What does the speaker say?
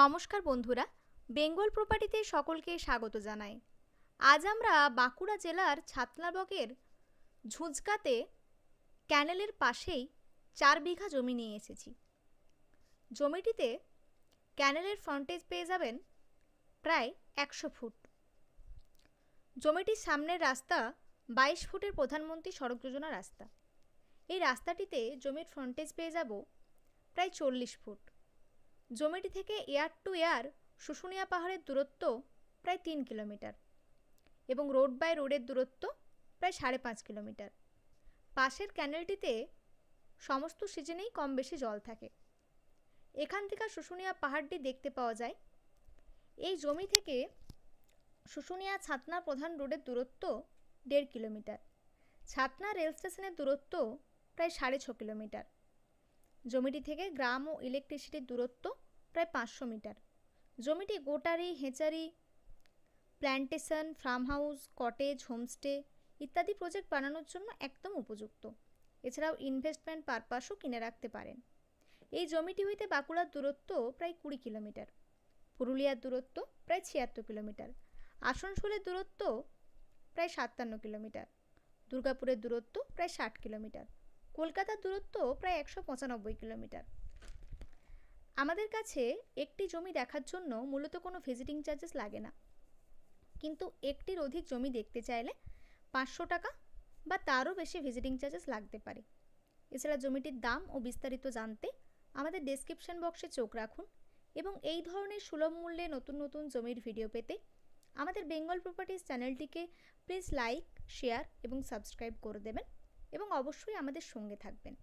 নমস্কার বন্ধুরা বেঙ্গল প্রপার্টিতে সকলকে স্বাগত জানাই আজ আমরা বাঁকুড়া জেলার ছাতলাবকের ঝুঁচকাতে ক্যানেলের পাশেই চার বিঘা জমি নিয়ে এসেছি জমিটিতে ক্যানেলের ফ্রন্টেজ পেয়ে যাবেন প্রায় একশো ফুট জমিটির সামনের রাস্তা বাইশ ফুটের প্রধানমন্ত্রী সড়ক যোজনা রাস্তা এই রাস্তাটিতে জমির ফ্রন্টেজ পেয়ে যাব প্রায় চল্লিশ ফুট জমিটি থেকে এয়ার টু এয়ার শুশুনিয়া পাহাড়ের দূরত্ব প্রায় তিন কিলোমিটার এবং রোড বাই রোডের দূরত্ব প্রায় সাড়ে পাঁচ কিলোমিটার পাশের ক্যানেলটিতে সমস্ত সিজনেই কম বেশি জল থাকে এখান থেকে শুশুনিয়া পাহাড়টি দেখতে পাওয়া যায় এই জমি থেকে শুশুনিয়া ছাতনা প্রধান রোডের দূরত্ব দেড় কিলোমিটার ছাতনা রেল স্টেশনের দূরত্ব প্রায় সাড়ে ছ কিলোমিটার জমিটি থেকে গ্রাম ও ইলেকট্রিসিটির দূরত্ব প্রায় পাঁচশো মিটার জমিটি goatery hatchery plantation farm house cottage homestay ইত্যাদি প্রজেক্ট বানানোর জন্য একদম উপযুক্ত এছাড়াও ইনভেস্টমেন্ট পারপাসও কিনে রাখতে পারেন এই জমিটি হইতে বাঁকুড়ার দূরত্ব প্রায় কুড়ি কিলোমিটার পুরুলিয়ার দূরত্ব প্রায় ছিয়াত্তর কিলোমিটার আসানসোলের দূরত্ব প্রায় সাতান্ন কিলোমিটার দুর্গাপুরের দূরত্ব প্রায় ষাট কিলোমিটার কলকাতার দূরত্ব প্রায় একশো পঁচানব্বই কিলোমিটার আমাদের কাছে একটি জমি দেখার জন্য মূলত কোনো ভিজিটিং চার্জেস লাগে না কিন্তু একটির অধিক জমি দেখতে চাইলে পাঁচশো টাকা বা তারও বেশি ভিজিটিং চার্জেস লাগতে পারে এছাড়া জমিটির দাম ও বিস্তারিত জানতে আমাদের ডেসক্রিপশন বক্সে চোখ রাখুন এবং এই ধরনের সুলভ মূল্যে নতুন নতুন জমির ভিডিও পেতে আমাদের বেঙ্গল প্রপার্টিস চ্যানেলটিকে প্লিজ লাইক শেয়ার এবং সাবস্ক্রাইব করে দেবেন এবং অবশ্যই আমাদের সঙ্গে থাকবেন